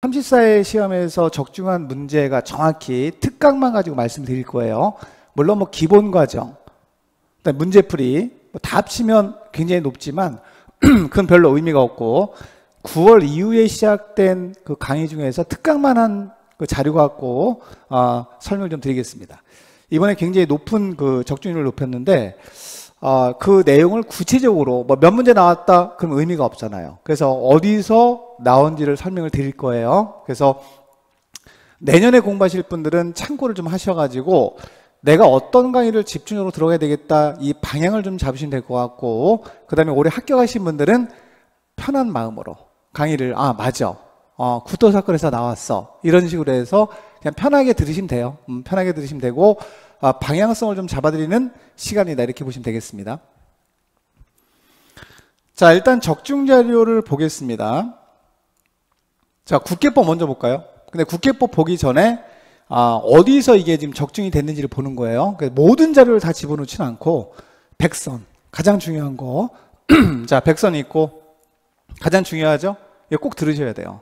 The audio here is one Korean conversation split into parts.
34회 시험에서 적중한 문제가 정확히 특강만 가지고 말씀드릴 거예요. 물론 뭐 기본 과정, 문제풀이 뭐 다 합치면 굉장히 높지만 그건 별로 의미가 없고 9월 이후에 시작된 그 강의 중에서 특강만 한그 자료 갖고 어, 설명 을좀 드리겠습니다. 이번에 굉장히 높은 그 적중률을 높였는데 아, 그 내용을 구체적으로 뭐 몇 문제 나왔다 그럼 의미가 없잖아요. 그래서 어디서 나온지를 설명을 드릴 거예요. 그래서 내년에 공부하실 분들은 참고를 좀 하셔가지고 내가 어떤 강의를 집중적으로 들어가야 되겠다 이 방향을 좀 잡으시면 될 것 같고 그 다음에 올해 합격하신 분들은 편한 마음으로 강의를 아 맞아 어, 구토사건에서 나왔어 이런 식으로 해서 그냥 편하게 들으시면 돼요 음, 편하게 들으시면 되고 아, 방향성을 좀 잡아드리는 시간이다 이렇게 보시면 되겠습니다. 자 일단 적중 자료를 보겠습니다. 자 국회법 먼저 볼까요? 근데 국회법 보기 전에 아, 어디서 이게 지금 적중이 됐는지를 보는 거예요. 모든 자료를 다 집어넣지는 않고 백선 가장 중요한 거. 자 백선이 있고 가장 중요하죠. 이거 꼭 들으셔야 돼요.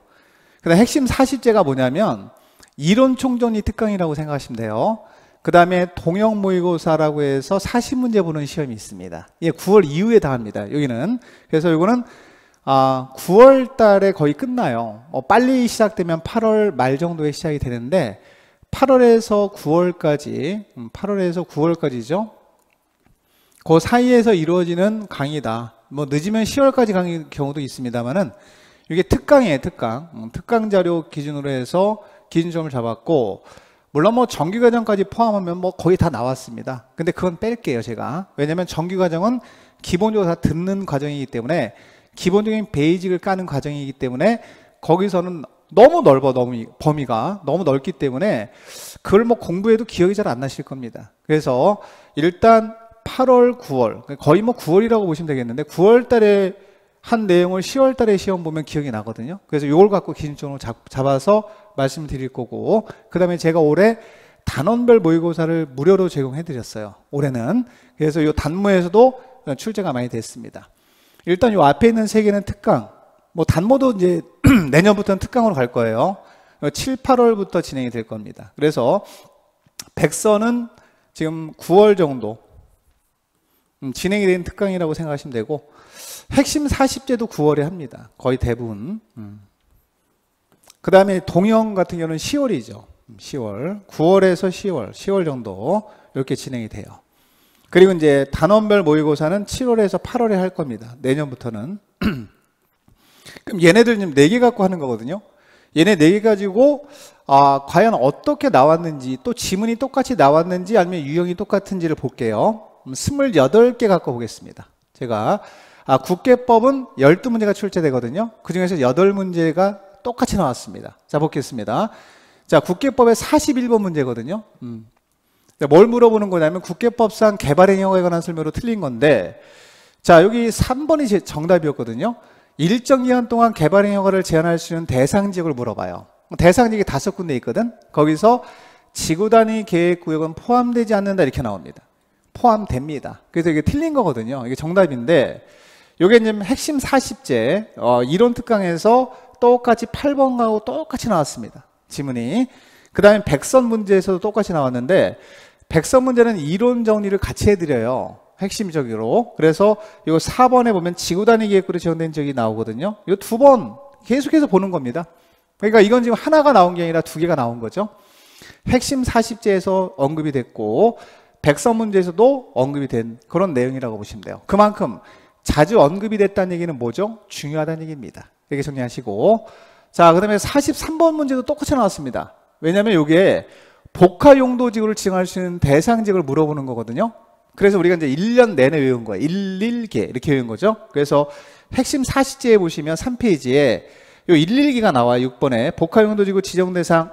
근데 핵심 사실제가 뭐냐면 이론 총정리 특강이라고 생각하시면 돼요. 그 다음에 동영 모의고사라고 해서 사십 문제 보는 시험이 있습니다. 예, 9월 이후에 다 합니다. 여기는. 그래서 이거는 아, 9월 달에 거의 끝나요. 어, 빨리 시작되면 8월 말 정도에 시작이 되는데 8월에서 9월까지, 8월에서 음, 9월까지죠. 그 사이에서 이루어지는 강의다. 뭐 늦으면 10월까지 강의 경우도 있습니다만은 이게 특강이에요, 특강. 음, 특강 자료 기준으로 해서 기준점을 잡았고 물론 뭐 정규과정까지 포함하면 뭐 거의 다 나왔습니다. 근데 그건 뺄게요, 제가. 왜냐면 정규과정은 기본적으로 다 듣는 과정이기 때문에 기본적인 베이직을 까는 과정이기 때문에 거기서는 너무 넓어, 너무 범위가 너무 넓기 때문에 그걸 뭐 공부해도 기억이 잘 안 나실 겁니다. 그래서 일단 8월, 9월, 그러니까 거의 뭐 9월이라고 보시면 되겠는데 9월 달에 한 내용을 10월 달에 시험 보면 기억이 나거든요. 그래서 이걸 갖고 기준적으로 잡아서 말씀드릴 거고 그 다음에 제가 올해 단원별 모의고사를 무료로 제공해 드렸어요. 올해는. 그래서 이 단무에서도 출제가 많이 됐습니다. 일단 이 앞에 있는 세 개는 특강. 뭐 단모도 이제 내년부터는 특강으로 갈 거예요. 7, 8월부터 진행이 될 겁니다. 그래서 백선은 지금 9월 정도 음, 진행이 된 특강이라고 생각하시면 되고 핵심 40제도 9월에 합니다. 거의 대부분. 음. 그 다음에 동영 같은 경우는 10월이죠. 10월. 음, 9월에서 10월, 10월 정도 이렇게 진행이 돼요. 그리고 이제 단원별 모의고사는 7월에서 8월에 할 겁니다. 내년부터는. 그럼 얘네들 지금 4개 갖고 하는 거거든요. 얘네 4개 가지고 아, 과연 어떻게 나왔는지 또 지문이 똑같이 나왔는지 아니면 유형이 똑같은지를 볼게요. 28개 음, 갖고 보겠습니다. 제가 아, 국계법은 12문제가 출제되거든요. 그 중에서 8문제가 똑같이 나왔습니다. 자, 보겠습니다. 자, 국계법의 41번 문제거든요. 음. 뭘 물어보는 거냐면 국계법상 개발행위에 관한 설명으로 틀린 건데 자, 여기 3번이 정답이었거든요. 일정 기간 동안 개발행위를 제한할 수 있는 대상 지역을 물어봐요. 대상 지역이 다섯 군데 있거든. 거기서 지구 단위 계획 구역은 포함되지 않는다 이렇게 나옵니다. 포함됩니다. 그래서 이게 틀린 거거든요. 이게 정답인데 이게 지금 핵심 40제 어, 이론 특강에서 똑같이 8번하고 똑같이 나왔습니다. 지문이. 그 다음에 백선 문제에서도 똑같이 나왔는데 백선 문제는 이론 정리를 같이 해드려요. 핵심적으로. 그래서 이거 4번에 보면 지구 단위 계획으로 지원된 적이 나오거든요. 이거 두번 계속해서 보는 겁니다. 그러니까 이건 지금 하나가 나온 게 아니라 두 개가 나온 거죠. 핵심 40제에서 언급이 됐고 백선 문제에서도 언급이 된 그런 내용이라고 보시면 돼요. 그만큼 자주 언급이 됐다는 얘기는 뭐죠? 중요하다는 얘기입니다. 이렇게 정리하시고 자, 그 다음에 43번 문제도 똑같이 나왔습니다. 왜냐하면 이게 복합 용도지구를 지정할 수 있는 대상지구를 물어보는 거거든요. 그래서 우리가 이제 1년 내내 외운 거야 11개 이렇게 외운 거죠. 그래서 핵심 4 0제에 보시면 3페이지에 요1 1기가 나와요. 6번에 복합 용도지구 지정 대상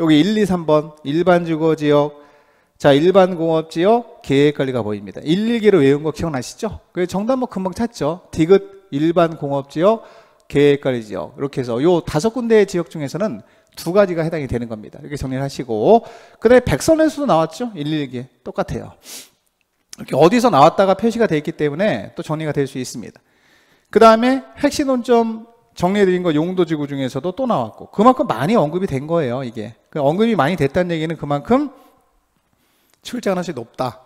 여기 1, 2, 3번 일반 주거 지역 자, 일반 공업 지역 계획 관리가 보입니다. 112개로 외운 거 기억나시죠? 그래 정답 뭐 금방 찾죠. 디귿 일반 공업 지역 계획관리 지역 이렇게 해서 요 다섯 군데 지역 중에서는 두 가지가 해당이 되는 겁니다. 이렇게 정리를 하시고 그다음에 백선에서도 나왔죠. 112에 똑같아요. 이렇게 어디서 나왔다가 표시가 돼 있기 때문에 또 정리가 될 수 있습니다. 그다음에 핵심 논점 정리해드린 거 용도지구 중에서도 또 나왔고 그만큼 많이 언급이 된 거예요. 이게 그 언급이 많이 됐다는 얘기는 그만큼 출제 하나씩 높다.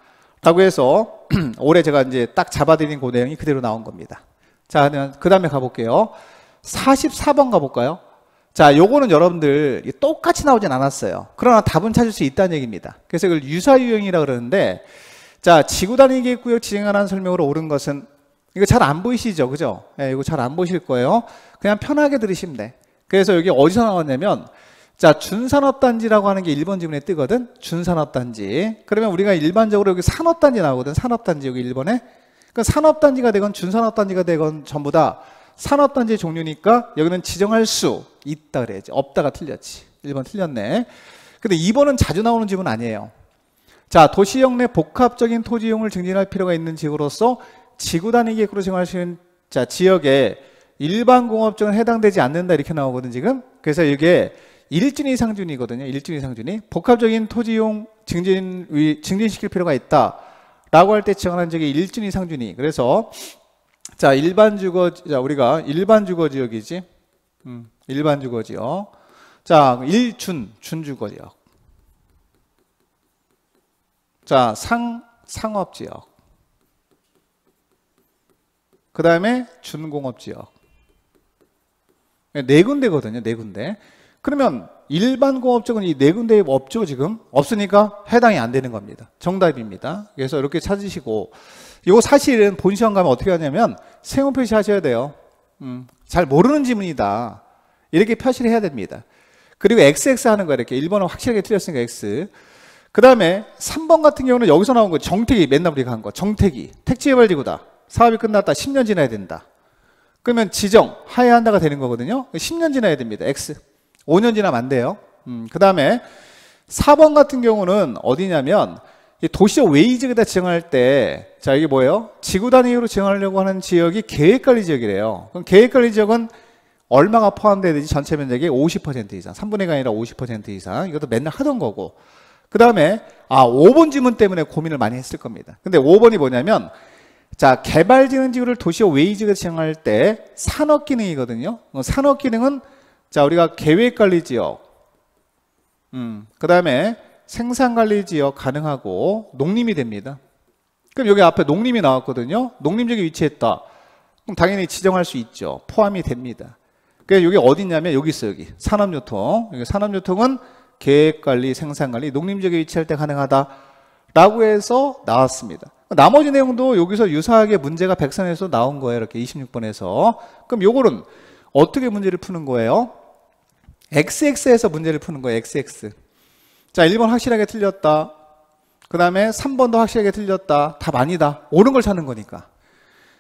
라고 해서 올해 제가 이제 딱 잡아드린 고그 내용이 그대로 나온 겁니다. 자, 그 다음에 가볼게요. 44번 가볼까요? 자, 요거는 여러분들 똑같이 나오진 않았어요. 그러나 답은 찾을 수 있다는 얘기입니다. 그래서 이걸 유사유형이라 그러는데, 자, 지구 단위계 구역 지정하는 설명으로 옳은 것은 이거 잘 안 보이시죠? 그죠? 예, 이거 잘 안 보실 거예요. 그냥 편하게 들으시면 돼. 그래서 여기 어디서 나왔냐면, 자, 준산업단지라고 하는 게 1번 지문에 뜨거든? 준산업단지. 그러면 우리가 일반적으로 여기 산업단지 나오거든? 산업단지 여기 1번에. 그러니까 산업단지가 되건 준산업단지가 되건 전부 다 산업단지 의 종류니까 여기는 지정할 수 있다 그래야지. 없다가 틀렸지. 1번 틀렸네. 근데 2번은 자주 나오는 질문 아니에요. 자, 도시형 내 복합적인 토지용을 증진할 필요가 있는 지구로서 지구 단위 계획으로 정할 수 있는 자, 지역에 일반 공업종은 해당되지 않는다 이렇게 나오거든 지금. 그래서 이게 일준 이상준이거든요. 일준 이상준이 복합적인 토지용 증진 증진시킬 필요가 있다. 라고 할 때 지정하는 지역이 일준이 상준이. 그래서 자, 일반 주거 자, 우리가 일반 주거 지역이지. 음, 일반 주거 지역. 자, 일준 준주거 지역. 자, 상 상업 지역. 그다음에 준공업 지역. 네 군데거든요. 네 군데. 그러면 일반 공업적은 이 네 군데 에 없죠 지금 없으니까 해당이 안 되는 겁니다. 정답입니다. 그래서 이렇게 찾으시고 이거 사실은 본 시험 가면 어떻게 하냐면 생온 표시 하셔야 돼요. 음, 잘 모르는 지문이다. 이렇게 표시를 해야 됩니다. 그리고 XX 하는 거야 이렇게 1번은 확실하게 틀렸으니까 X. 그 다음에 3번 같은 경우는 여기서 나온 거 정택이 맨날 우리가 한 거 정택이 택지개발지구다 사업이 끝났다 10년 지나야 된다 그러면 지정 하야 한다가 되는 거거든요 10년 지나야 됩니다 X 5년 지나면 안 돼요. 음, 그 다음에 4번 같은 경우는 어디냐면 도시적 웨이지에다 지정할 때, 자, 이게 뭐예요? 지구 단위로 지정하려고 하는 지역이 계획관리 지역이래요. 그럼 계획관리 지역은 얼마가 포함되어야 되지? 전체 면적의 50% 이상. 3분의 1가 아니라 50% 이상. 이것도 맨날 하던 거고. 그 다음에, 아, 5번 지문 때문에 고민을 많이 했을 겁니다. 근데 5번이 뭐냐면, 자, 개발지능 지구를 도시적 웨이지에 지정할 때 산업 기능이거든요. 산업 기능은 자, 우리가 계획관리지역, 음, 그 다음에 생산관리지역 가능하고 농림이 됩니다. 그럼 여기 앞에 농림이 나왔거든요. 농림지역에 위치했다. 그럼 당연히 지정할 수 있죠. 포함이 됩니다. 그게 여기 어디냐면 여기 있어요. 여기 산업유통. 여기 산업유통은 계획관리, 생산관리, 농림지역에 위치할 때 가능하다라고 해서 나왔습니다. 나머지 내용도 여기서 유사하게 문제가 백선에서 나온 거예요. 이렇게 26번에서. 그럼 요거는 어떻게 문제를 푸는 거예요? XX에서 문제를 푸는 거예요. XX. 자, 1번 확실하게 틀렸다. 그 다음에 3번도 확실하게 틀렸다. 답 아니다. 옳은 걸 찾는 거니까.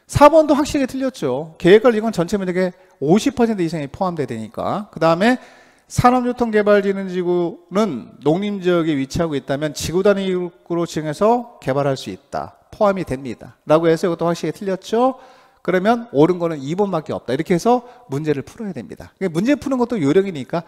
4번도 확실하게 틀렸죠. 계획을 이건 전체 면적의 50% 이상이 포함돼야 되니까. 그 다음에 산업유통개발지능지구는 농림지역에 위치하고 있다면 지구 단위로 지정해서 개발할 수 있다. 포함이 됩니다. 라고 해서 이것도 확실히 틀렸죠. 그러면 옳은 거는 2번밖에 없다. 이렇게 해서 문제를 풀어야 됩니다. 그러니까 문제 푸는 것도 요령이니까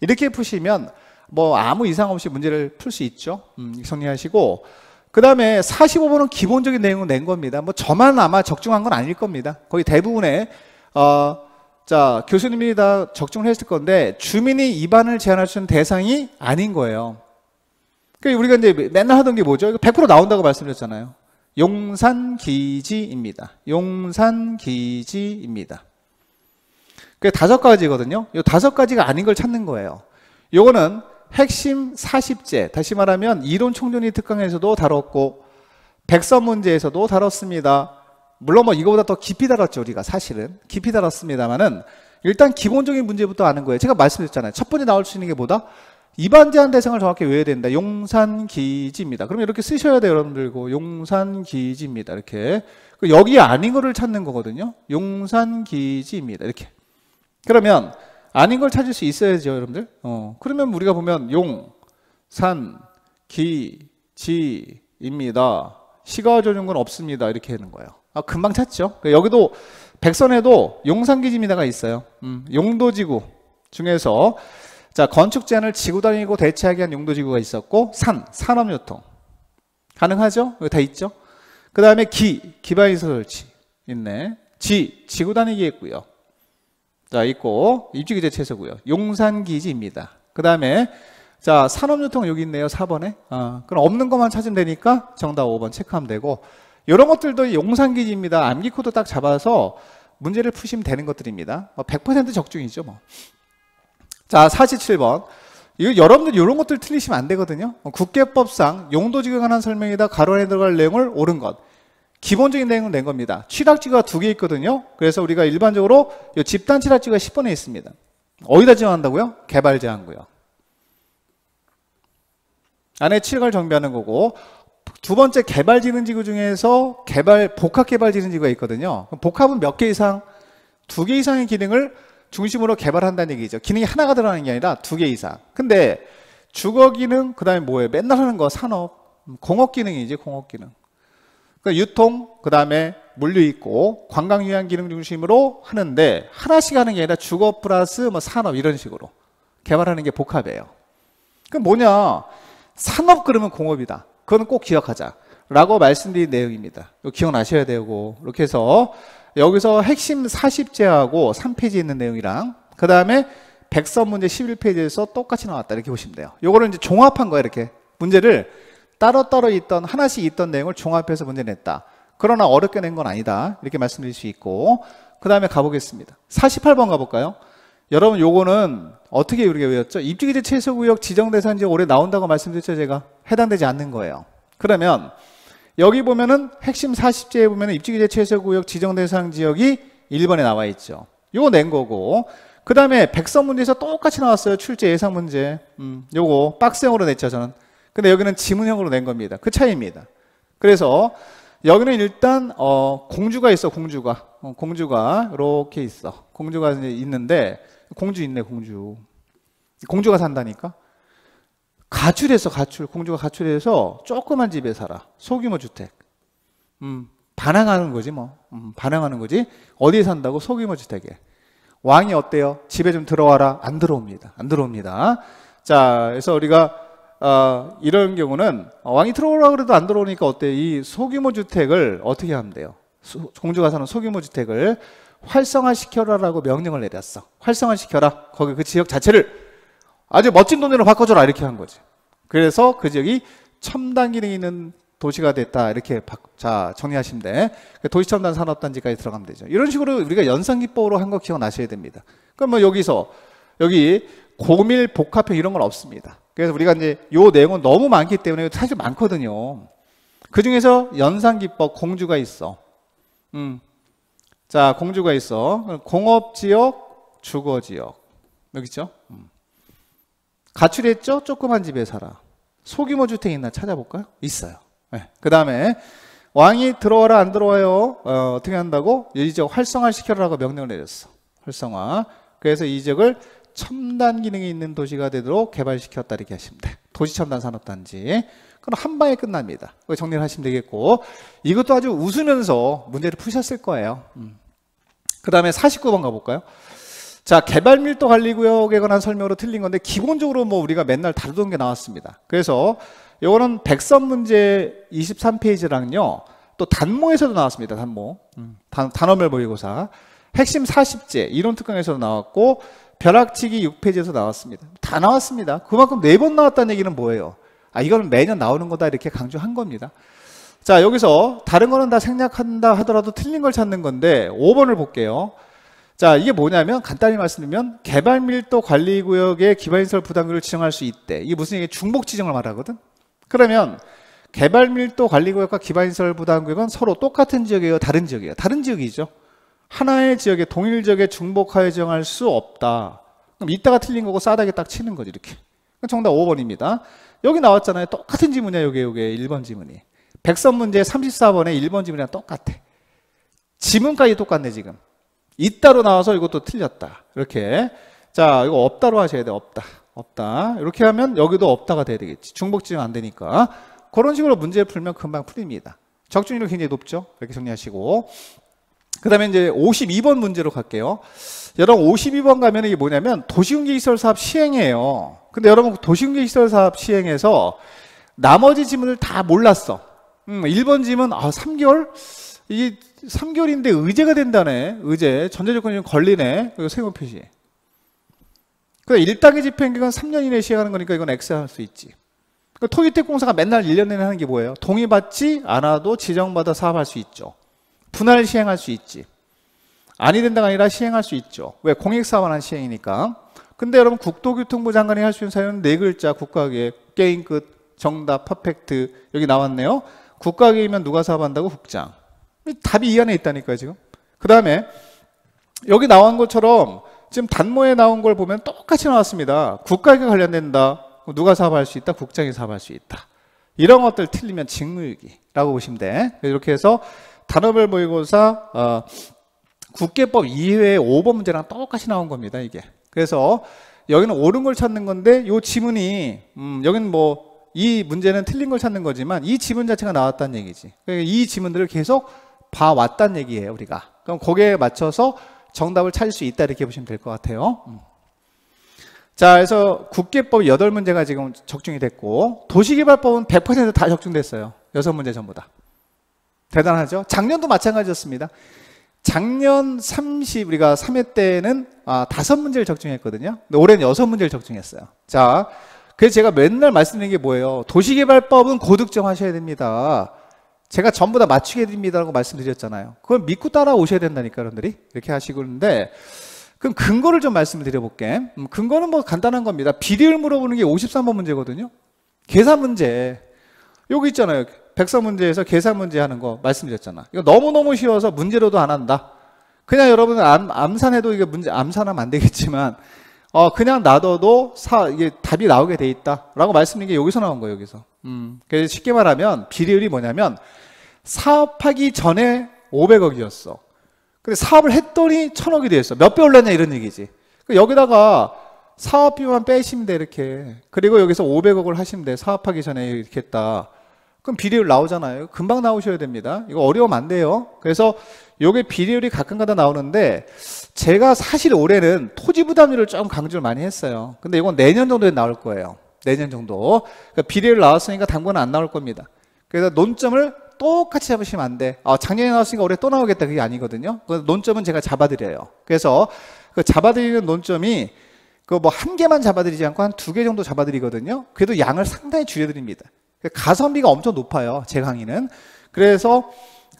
이렇게 푸시면 뭐 아무 이상 없이 문제를 풀 수 있죠. 음, 정리하시고 그 다음에 45번은 기본적인 내용을 낸 겁니다. 뭐 저만 아마 적중한 건 아닐 겁니다. 거의 대부분의 어, 자 교수님이 다 적중을 했을 건데 주민이 입안을 제안할수 있는 대상이 아닌 거예요. 그러니까 우리가 이제 맨날 하던 게 뭐죠? 100% 나온다고 말씀드렸잖아요. 용산기지입니다. 용산기지입니다. 그 다섯 가지거든요. 이 다섯 가지가 아닌 걸 찾는 거예요. 요거는 핵심 40제, 다시 말하면 이론 총론이 특강에서도 다뤘고 백선 문제에서도 다뤘습니다. 물론 뭐 이거보다 더 깊이 다뤘죠, 우리가 사실은. 깊이 다뤘습니다만은 일단 기본적인 문제부터 아는 거예요. 제가 말씀드렸잖아요. 첫 번째 나올 수 있는 게 뭐다? 이반 제한 대상을 정확히 외워된다. 야 용산 기지입니다. 그럼 이렇게 쓰셔야 돼요, 여러분들고 용산 기지입니다. 이렇게. 그 여기 아닌 거를 찾는 거거든요. 용산 기지입니다. 이렇게. 그러면 아닌 걸 찾을 수 있어야죠, 여러분들. 어. 그러면 우리가 보면 용, 산, 기, 지입니다. 시가 전용은 없습니다. 이렇게 하는 거예요. 아, 금방 찾죠. 그 여기도 백선에도 용산기지입니다가 있어요. 음, 용도지구 중에서 자, 건축 제한을 지고 다니고 대체하기 위한 용도지구가 있었고 산, 산업유통. 가능하죠? 여기 다 있죠? 그 다음에 기, 기반시설 설치 있네. 지, 지구단위기 있고요. 자, 있고 입지 기재 최소고요. 용산기지입니다. 그 다음에 자, 산업유통 여기 있네요. 4번에. 아, 그럼 없는 것만 찾으면 되니까 정답 5번 체크하면 되고 이런 것들도 용산기지입니다. 암기코드 딱 잡아서 문제를 푸시면 되는 것들입니다. 100% 뭐 적중이죠. 뭐. 자, 47번. 이거 여러분들 이런 것들 틀리시면 안 되거든요. 어, 국계법상 용도지에관한 설명이다 가로안에 들어갈 내용을 옳은 것. 기본적인 내용은낸 겁니다. 취락지가 두 개 있거든요. 그래서 우리가 일반적으로 집단 취락지가 10번에 있습니다. 어디다 지원한다고요? 개발 제한구요 안에 취락을 정비하는 거고 두 번째 개발 지는지구 중에서 개발 복합 개발 지는지구가 있거든요. 복합은 몇 개 이상? 두 개 이상의 기능을 중심으로 개발한다는 얘기죠. 기능이 하나가 들어가는 게 아니라 두 개 이상. 근데 주거 기능, 그 다음에 뭐예요? 맨날 하는 거 산업, 공업 기능이지, 공업 기능. 그러니까 유통, 그 다음에 물류 있고 관광 유한 기능 중심으로 하는데 하나씩 하는 게 아니라 주거 플러스 뭐 산업 이런 식으로 개발하는 게 복합이에요. 그 뭐냐? 산업 그러면 공업이다. 그건꼭 기억하자. 라고 말씀드린 내용입니다. 기억나셔야 되고, 이렇게 해서 여기서 핵심 40제하고 3페이지에 있는 내용이랑 그 다음에 백선 문제 11페이지에서 똑같이 나왔다 이렇게 보시면 돼요. 요거를 이제 종합한 거예요. 이렇게 문제를 따로따로 있던 하나씩 있던 내용을 종합해서 문제 냈다. 그러나 어렵게 낸 건 아니다. 이렇게 말씀드릴 수 있고 그 다음에 가보겠습니다. 48번 가볼까요? 여러분 요거는 어떻게 우리가 외웠죠? 입주기지 최소구역 지정대상지 올해 나온다고 말씀드렸죠 제가 해당되지 않는 거예요. 그러면 여기 보면은 핵심 40제에 보면은 입지규제 최소구역 지정대상 지역이 1번에 나와 있죠. 요거 낸 거고. 그 다음에 백선 문제에서 똑같이 나왔어요. 출제 예상 문제. 음, 요거 박스형으로 냈죠, 저는. 근데 여기는 지문형으로 낸 겁니다. 그 차이입니다. 그래서 여기는 일단 어, 공주가 있어, 공주가. 어, 공주가 이렇게 있어. 공주가 있는데 공주 있네, 공주. 공주가 산다니까. 가출해서 가출 공주가 가출해서 조그만 집에 살아 소규모 주택 음, 반항하는 거지 뭐 음, 반항하는 거지 어디에 산다고 소규모 주택에 왕이 어때요 집에 좀 들어와라 안 들어옵니다 안 들어옵니다 자 그래서 우리가 어, 이런 경우는 왕이 들어오라 그래도 안 들어오니까 어때 이 소규모 주택을 어떻게 하면 돼요 소, 공주가 사는 소규모 주택을 활성화시켜라라고 명령을 내렸어 활성화시켜라 거기 그 지역 자체를 아주 멋진 동네로 바꿔줘라 이렇게 한 거지. 그래서 그 지역이 첨단 기능이 있는 도시가 됐다 이렇게 바, 자 정리하시면 돼. 그 도시첨단 산업단지까지 들어가면 되죠. 이런 식으로 우리가 연산기법으로 한 거 기억나셔야 됩니다. 그럼 뭐 여기서 여기 고밀 복합형 이런 건 없습니다. 그래서 우리가 이제 요 내용은 너무 많기 때문에 사실 많거든요. 그 중에서 연산기법 공주가 있어. 음. 자 공주가 있어. 공업지역, 주거지역 여기 있죠. 음. 가출했죠? 조그만 집에 살아. 소규모 주택 있나 찾아볼까요? 있어요. 네. 그 다음에 왕이 들어와라 안 들어와요. 어, 떻게 한다고? 이적 활성화 시켜라고 명령을 내렸어. 활성화. 그래서 이적을 첨단 기능이 있는 도시가 되도록 개발시켰다 이렇게 하시면 돼. 도시 첨단 산업단지. 그럼 한 방에 끝납니다. 정리를 하시면 되겠고 이것도 아주 웃으면서 문제를 푸셨을 거예요. 음. 그 다음에 49번 가볼까요? 자, 개발 밀도 관리구역에 관한 설명으로 틀린 건데 기본적으로 뭐 우리가 맨날 다루던 게 나왔습니다. 그래서 이거는 백선 문제 23페이지랑요. 또 단모에서도 나왔습니다. 단모. 음, 단, 단어별 모의고사. 핵심 40제 이론 특강에서도 나왔고 벼락치기 6페이지에서 나왔습니다. 다 나왔습니다. 그만큼 네 번 나왔다는 얘기는 뭐예요? 아, 이거는 매년 나오는 거다 이렇게 강조한 겁니다. 자, 여기서 다른 거는 다 생략한다 하더라도 틀린 걸 찾는 건데 5번을 볼게요. 자, 이게 뭐냐면 간단히 말씀드리면 개발 밀도 관리 구역에 기반시설 부담금을 지정할 수 있대. 이게 무슨 얘기? 중복 지정을 말하거든. 그러면 개발 밀도 관리 구역과 기반시설 부담 금은 서로 똑같은 지역이에요, 다른 지역이에요. 다른 지역이죠. 하나의 지역에 동일 지역에 중복하여 정할 수 없다. 그럼 이따가 틀린 거고 싸다게 딱 치는 거지 이렇게. 정답 5번입니다. 여기 나왔잖아요. 똑같은 지문이야, 요게 요게 1번 지문이. 백선 문제 34번에 1번 지문이랑 똑같아. 지문까지 똑같네 지금. 있다로 나와서 이것도 틀렸다. 이렇게. 자, 이거 없다로 하셔야 돼. 없다. 없다. 이렇게 하면 여기도 없다가 돼야 되겠지. 중복지면 안 되니까. 그런 식으로 문제 풀면 금방 풀립니다. 적중률 이 굉장히 높죠. 이렇게 정리하시고. 그 다음에 이제 52번 문제로 갈게요. 여러분 52번 가면 이게 뭐냐면 도시공개시설 사업 시행이에요. 근데 여러분 도시공개시설 사업 시행에서 나머지 지문을 다 몰랐어. 음, 1번 지문, 아, 3개월? 이게 3개월인데 의제가 된다네. 의제. 전제조건이 좀 걸리네. 그리고 세금 표시. 그러니까 1단계 집행기간 3년 이내에 시행하는 거니까 이건 X 할수 있지. 그러니까 토기택공사가 맨날 1년 내내 하는 게 뭐예요? 동의받지 않아도 지정받아 사업할 수 있죠. 분할 시행할 수 있지. 아니 된다가 아니라 시행할 수 있죠. 왜? 공익사업하는 시행이니까. 근데 여러분 국토교통부 장관이 할 수 있는 사유는 네 글자 국가계획 게임 끝 정답 퍼펙트 여기 나왔네요. 국가계획이면 누가 사업한다고 국장. 답이 이 안에 있다니까요, 지금. 그 다음에 여기 나온 것처럼 지금 단모에 나온 걸 보면 똑같이 나왔습니다. 국가에 관련된다. 누가 사업할 수 있다? 국장이 사업할 수 있다. 이런 것들 틀리면 직무유기라고 보시면 돼. 이렇게 해서 단어별 모의고사 어, 국계법 2회 5번 문제랑 똑같이 나온 겁니다. 이게. 그래서 여기는 옳은 걸 찾는 건데 요 지문이 음, 여기는 뭐 이 문제는 틀린 걸 찾는 거지만 이 지문 자체가 나왔다는 얘기지. 그러니까 이 지문들을 계속 봐왔단 얘기예요, 우리가. 그럼 거기에 맞춰서 정답을 찾을 수 있다 이렇게 보시면 될 것 같아요. 음. 자, 그래서 국계법 8문제가 지금 적중이 됐고 도시개발법은 100%다 적중됐어요. 6문제 전부 다. 대단하죠? 작년도 마찬가지였습니다. 작년 30 우리가 3회 때는 아, 5문제를 적중했거든요. 근데 올해는 6문제를 적중했어요. 자, 그래서 제가 맨날 말씀드리는 게 뭐예요? 도시개발법은 고득점 하셔야 됩니다. 제가 전부 다 맞추게 됩니다라고 말씀드렸잖아요. 그건 믿고 따라오셔야 된다니까 여러분들이 이렇게 하시고 있는데 그럼 근거를 좀 말씀을 드려볼게. 음, 근거는 뭐 간단한 겁니다. 비리를 물어보는 게 53번 문제거든요. 계산 문제. 여기 있잖아요. 백서 문제에서 계산 문제 하는 거 말씀드렸잖아. 이거 너무너무 쉬워서 문제로도 안 한다. 그냥 여러분 암, 암산해도 이게 문제 암산하면 안 되겠지만 어 그냥 놔둬도 사 이게 답이 나오게 돼 있다라고 말씀드린 게 여기서 나온 거예요 여기서 음 그래서 쉽게 말하면 비리율이 뭐냐면 사업하기 전에 500억이었어. 근데 사업을 했더니 1000억이 됐어. 몇 배 올랐냐 이런 얘기지. 그 여기다가 사업비만 빼시면 돼 이렇게. 그리고 여기서 500억을 하시면 돼. 사업하기 전에 이렇게 했다. 그럼 비례율 나오잖아요. 금방 나오셔야 됩니다. 이거 어려우면 안 돼요. 그래서 요게 비례율이 가끔가다 나오는데 제가 사실 올해는 토지 부담률을 좀 강조를 많이 했어요. 근데 이건 내년 정도에 나올 거예요. 내년 정도. 그러니까 비례율 나왔으니까 당분간 안 나올 겁니다. 그래서 논점을 똑같이 잡으시면 안 돼. 아, 작년에 나왔으니까 올해 또 나오겠다. 그게 아니거든요. 그 논점은 제가 잡아드려요. 그래서 그 잡아드리는 논점이 그 뭐 한 개만 잡아드리지 않고 한 두 개 정도 잡아드리거든요. 그래도 양을 상당히 줄여드립니다. 그 가성비가 엄청 높아요. 제 강의는. 그래서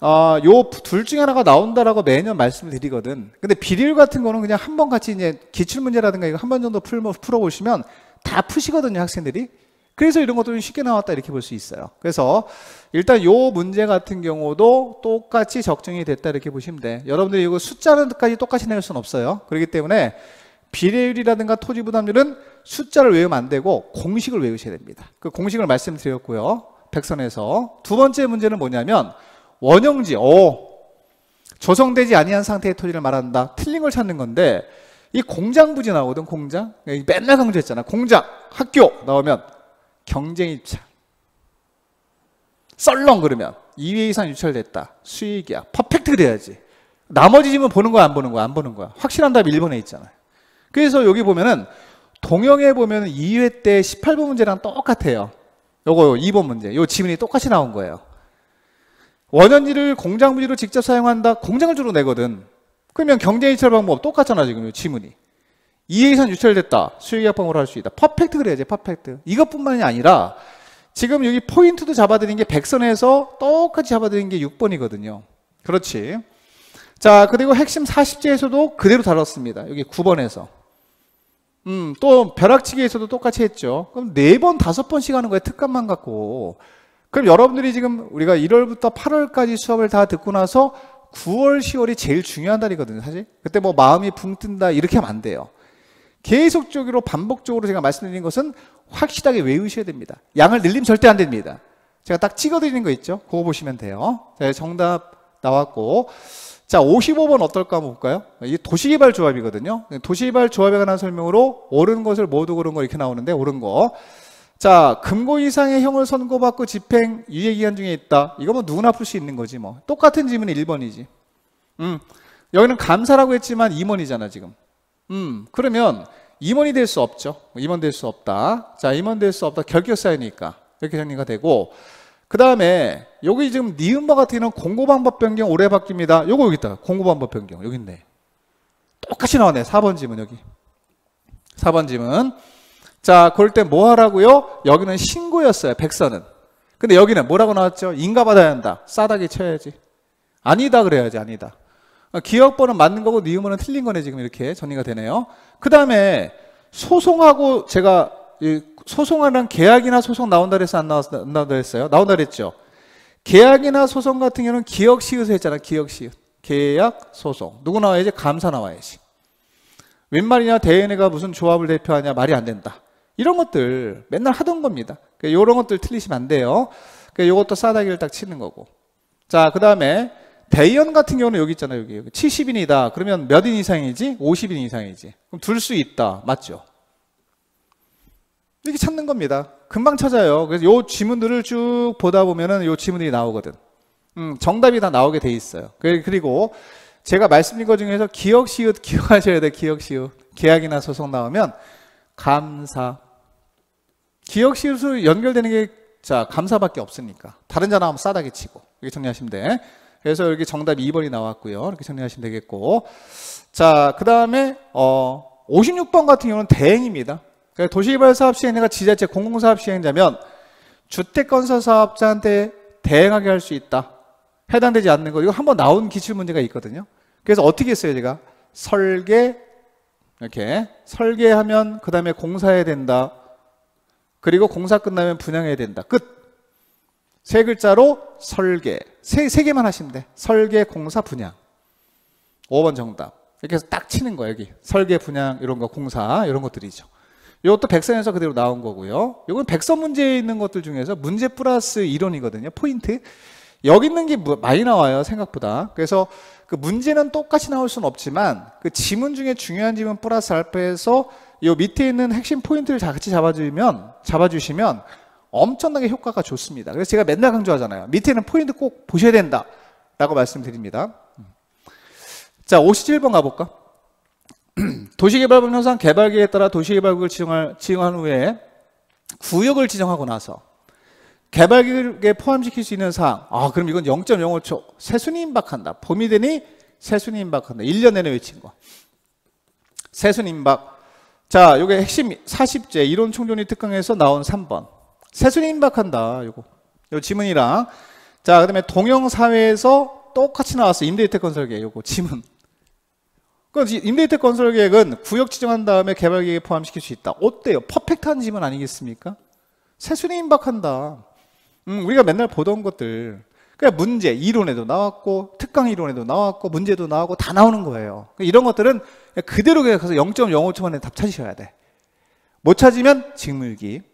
어, 아, 요둘 중에 하나가 나온다라고 매년 말씀을 드리거든. 근데 비율 같은 거는 그냥 한 번 같이 이제 기출 문제라든가 이거 한 번 정도 풀어보시면 다 푸시거든요, 학생들이. 그래서 이런 것들은 쉽게 나왔다 이렇게 볼 수 있어요. 그래서 일단 요 문제 같은 경우도 똑같이 적중이 됐다 이렇게 보시면 돼. 여러분들이 이거 숫자는까지 똑같이 낼 수는 없어요. 그렇기 때문에 비례율이라든가 토지 부담률은 숫자를 외우면 안 되고 공식을 외우셔야 됩니다. 그 공식을 말씀드렸고요. 백선에서 두 번째 문제는 뭐냐면 원형지 오 조성되지 아니한 상태의 토지를 말한다. 틀린 걸 찾는 건데 이 공장 부지 나오거든 공장 맨날 강조했잖아 공장 학교 나오면 경쟁 입찰. 썰렁 그러면 2회 이상 유찰됐다. 수익이야. 퍼펙트 그래야지. 나머지 집문 보는 거야 안 보는 거야 안 보는 거야. 확실한 답이 1번에 있잖아요. 그래서 여기 보면은 동영에 보면 2회 때 18번 문제랑 똑같아요. 요거 2번 문제. 요 지문이 똑같이 나온 거예요. 원연지를 공장 부지로 직접 사용한다. 공장을 주로 내거든. 그러면 경쟁 이찰 방법 똑같잖아 지금 요 지문이. 이해선 유찰됐다. 수익 약방으로 할 수 있다. 퍼펙트 그래야지, 퍼펙트. 이것뿐만이 아니라 지금 여기 포인트도 잡아드린 게1 0 0선에서 똑같이 잡아드린 게 6번이거든요. 그렇지. 자, 그리고 핵심 40제에서도 그대로 다뤘습니다. 여기 9번에서. 음, 또 벼락치기에서도 똑같이 했죠. 그럼 4번, 5번씩 하는 거예요. 특감만 갖고. 그럼 여러분들이 지금 우리가 1월부터 8월까지 수업을 다 듣고 나서 9월, 10월이 제일 중요한 달이거든요, 사실. 그때 뭐 마음이 붕 뜬다, 이렇게 하면 안 돼요. 계속적으로 반복적으로 제가 말씀드린 것은 확실하게 외우셔야 됩니다. 양을 늘리면 절대 안 됩니다. 제가 딱 찍어드리는 거 있죠? 그거 보시면 돼요. 자, 정답 나왔고. 자, 55번 어떨까 한번 볼까요? 이게 도시개발 조합이거든요. 도시개발 조합에 관한 설명으로 옳은 것을 모두 그런 거 이렇게 나오는데, 옳은 거. 자, 금고 이상의 형을 선고받고 집행 유예기간 중에 있다. 이거 뭐 누구나 풀 수 있는 거지 뭐. 똑같은 질문이 1번이지. 음. 여기는 감사라고 했지만 2번이잖아, 지금. 음, 그러면 임원이 될 수 없죠. 임원 될 수 없다. 자, 임원 될 수 없다. 결격사유니까. 이렇게 정리가 되고, 그 다음에 여기 지금 니은바 같은 경우는 공고방법 변경 올해 바뀝니다. 요거 여기 있다. 공고방법 변경. 여기 있네. 똑같이 나오네. 4번 지문 여기. 4번 지문. 자, 그럴 때 뭐 하라고요? 여기는 신고였어요. 백선은 근데 여기는 뭐라고 나왔죠? 인가받아야 한다. 싸다기 쳐야지. 아니다 그래야지. 아니다. 아, 기억번호 맞는 거고 니음은 네 틀린 거네 지금 이렇게 정리가 되네요. 그 다음에 소송하고 제가 소송하는 계약이나 소송 나온다 그래서 안, 나왔, 안 나온다 그랬어요 나온다 그랬죠. 계약이나 소송 같은 경우는 기억시에서 했잖아. 기억시. 계약, 소송. 누구 나와야지? 감사 나와야지. 웬 말이냐? 대인회가 무슨 조합을 대표하냐? 말이 안 된다. 이런 것들 맨날 하던 겁니다. 그러니까 이런 것들 틀리시면 안 돼요. 그러니까 이것도 싸다기를 딱 치는 거고. 자, 그 다음에 대연 같은 경우는 여기 있잖아요. 여기, 여기. 70인이다. 그러면 몇 인 이상이지? 50인 이상이지. 그럼 둘 수 있다. 맞죠? 이렇게 찾는 겁니다. 금방 찾아요. 그래서 요 지문들을 쭉 보다 보면은 요 지문들이 나오거든. 음, 정답이 다 나오게 돼 있어요. 그, 그리고 제가 말씀드린 것 중에서 기억 시읒 기억하셔야 돼. 기억 시읒. 계약이나 소송 나오면 감사. 기억 시읒으로 연결되는 게 자, 감사밖에 없으니까. 다른 자 나오면 싸다기 치고. 이렇게 정리하시면 돼. 그래서 여기 정답 2번이 나왔고요. 이렇게 정리하시면 되겠고. 자, 그 다음에, 어, 56번 같은 경우는 대행입니다. 그러니까 도시개발 사업 시행자가 지자체 공공사업 시행자면 주택건설 사업자한테 대행하게 할 수 있다. 해당되지 않는 거. 이거 한번 나온 기출 문제가 있거든요. 그래서 어떻게 했어요, 제가? 설계, 이렇게. 설계하면 그 다음에 공사해야 된다. 그리고 공사 끝나면 분양해야 된다. 끝. 세 글자로 설계. 세, 세 개만 하시면 돼. 설계, 공사, 분양. 5번 정답. 이렇게 해서 딱 치는 거예요, 여기. 설계, 분양, 이런 거, 공사, 이런 것들이죠. 이것도 백선에서 그대로 나온 거고요. 이건 백선 문제에 있는 것들 중에서 문제 플러스 이론이거든요. 포인트. 여기 있는 게 뭐 많이 나와요, 생각보다. 그래서 그 문제는 똑같이 나올 수는 없지만 그 지문 중에 중요한 지문 플러스 알파에서 이 밑에 있는 핵심 포인트를 다 같이 잡아주면, 잡아주시면 엄청나게 효과가 좋습니다. 그래서 제가 맨날 강조하잖아요. 밑에는 포인트 꼭 보셔야 된다. 라고 말씀드립니다. 자, 57번 가볼까? 도시개발법 현상 개발계에 따라 도시개발구을 지정할, 지정한 후에 구역을 지정하고 나서 개발계획에 포함시킬 수 있는 사항. 아, 그럼 이건 0.05초. 세순이 임박한다. 봄이 되니 세순이 임박한다. 1년 내내 외친 거. 세순 임박. 자, 요게 핵심 40제 이론 총론이 특강에서 나온 3번. 세순이 임박한다. 요거. 요 지문이랑. 자, 그다음에 동영 사회에서 똑같이 나왔어. 임대주택 건설 계획 요거 지문. 그 임대주택 건설 계획은 구역 지정한 다음에 개발 계획에 포함시킬 수 있다. 어때요? 퍼펙트한 지문 아니겠습니까? 세순이 임박한다. 음, 우리가 맨날 보던 것들. 그냥 그러니까 문제 이론에도 나왔고 특강 이론에도 나왔고 문제도 나오고 다 나오는 거예요. 그러니까 이런 것들은 그대로 계약해서 0.05초 만에 답 찾으셔야 돼. 못 찾으면 직무유기.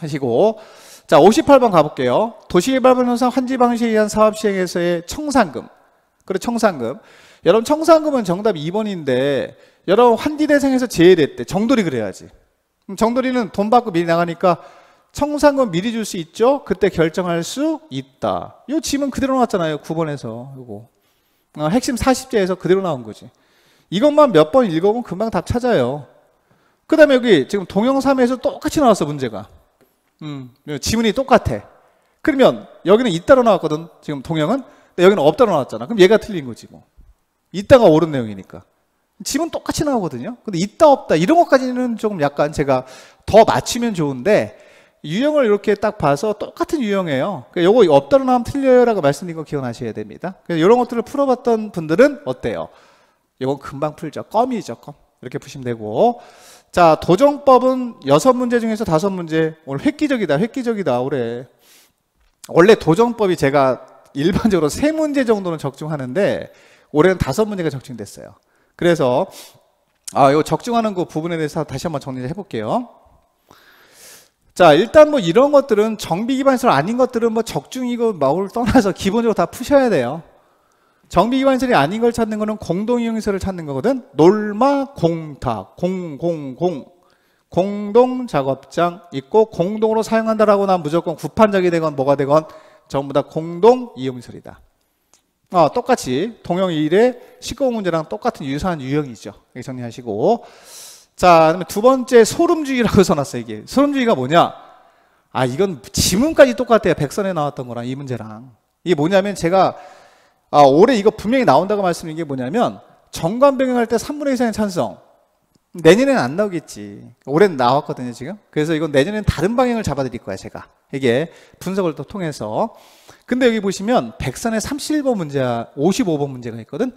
하시고 자 58번 가볼게요. 도시개발법 현상 환지 방식에 의한 사업 시행에서의 청산금 그리고 청산금 여러분 청산금은 정답 2번인데 여러분 환지 대상에서 제외됐대 정돌이 그래야지 정돌이는 돈 받고 미리 나가니까 청산금 미리 줄 수 있죠? 그때 결정할 수 있다. 이 짐은 그대로 나왔잖아요. 9번에서. 요거. 어, 핵심 40제에서 그대로 나온 거지. 이것만 몇 번 읽어보면 금방 답 찾아요. 그 다음에 여기 지금 동영 상에서 똑같이 나왔어, 문제가. 음, 예, 지문이 똑같아. 그러면 여기는 있다로 나왔거든. 지금 동영은. 여기는 없다로 나왔잖아. 그럼 얘가 틀린 거지 뭐. 있다가 옳은 내용이니까. 지문 똑같이 나오거든요. 근데 있다 없다 이런 것까지는 조금 약간 제가 더 맞추면 좋은데 유형을 이렇게 딱 봐서 똑같은 유형이에요. 그러니까 요거 없다로 나오면 틀려요라고 말씀드린 거 기억나셔야 됩니다. 그래서 이런 것들을 풀어봤던 분들은 어때요? 이건 금방 풀죠. 껌이죠, 껌. 이렇게 푸시면 되고 자 도정법은 여섯 문제 중에서 다섯 문제 오늘 획기적이다 획기적이다 올해 원래 도정법이 제가 일반적으로 세 문제 정도는 적중하는데 올해는 다섯 문제가 적중됐어요 그래서 아 이거 적중하는 그 부분에 대해서 다시 한번 정리를 해볼게요 자 일단 뭐 이런 것들은 정비기반시설 아닌 것들은 뭐 적중이고 마을 떠나서 기본적으로 다 푸셔야 돼요 정비기관설이 아닌 걸 찾는 거는 공동이용시설을 찾는 거거든. 놀마 공타 공공공 공동 작업장 있고 공동으로 사용한다라고 나 무조건 구판적이 되건 뭐가 되건 전부 다 공동 이용시설이다. 어, 똑같이 동영 1의 식공 문제랑 똑같은 유사한 유형이죠. 이렇게 정리하시고 자, 두 번째 소름주의라고 써놨어요. 이게 소름주의가 뭐냐? 아, 이건 지문까지 똑같아요. 백선에 나왔던 거랑 이 문제랑 이게 뭐냐면 제가 아, 올해 이거 분명히 나온다고 말씀드린 게 뭐냐면 정관 변경할 때 3분의 1 이상의 찬성. 내년엔 안 나오겠지. 올해는 나왔거든요, 지금. 그래서 이건 내년엔 다른 방향을 잡아드릴 거야, 제가. 이게 분석을 또 통해서. 근데 여기 보시면 백산의 3 1번 문제, 55번 문제가 있거든.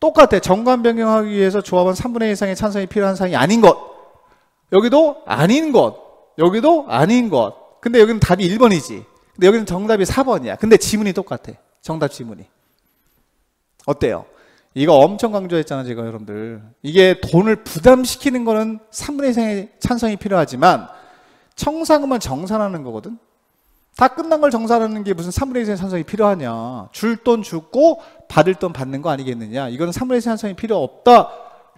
똑같아. 정관 변경하기 위해서 조합원 3분의 1 이상의 찬성이 필요한 사항이 아닌 것. 여기도 아닌 것. 여기도 아닌 것. 근데 여기는 답이 1번이지. 근데 여기는 정답이 4번이야. 근데 지문이 똑같아. 정답 지문이. 어때요? 이거 엄청 강조했잖아, 제가 여러분들. 이게 돈을 부담시키는 거는 3분의 1의 찬성이 필요하지만 청산금은 정산하는 거거든? 다 끝난 걸 정산하는 게 무슨 3분의 1의 찬성이 필요하냐. 줄 돈 주고 받을 돈 받는 거 아니겠느냐. 이거는 3분의 1의 찬성이 필요 없다.